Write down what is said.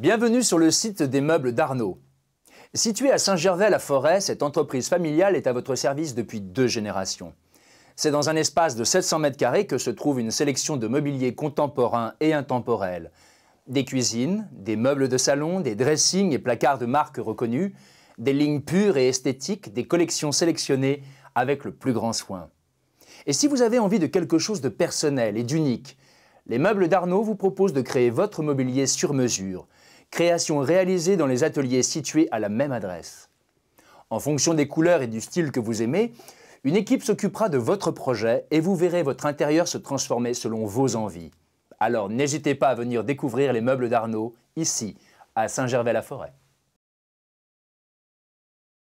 Bienvenue sur le site des meubles d'Arnaud. Située à Saint-Gervais-la-Forêt, cette entreprise familiale est à votre service depuis deux générations. C'est dans un espace de 700 mètres 2 que se trouve une sélection de mobilier contemporain et intemporel. Des cuisines, des meubles de salon, des dressings et placards de marques reconnues, des lignes pures et esthétiques, des collections sélectionnées avec le plus grand soin. Et si vous avez envie de quelque chose de personnel et d'unique, les meubles d'Arnaud vous proposent de créer votre mobilier sur mesure – création réalisée dans les ateliers situés à la même adresse. En fonction des couleurs et du style que vous aimez, une équipe s'occupera de votre projet et vous verrez votre intérieur se transformer selon vos envies. Alors n'hésitez pas à venir découvrir les meubles d'Arnaud ici, à Saint-Gervais-la-Forêt.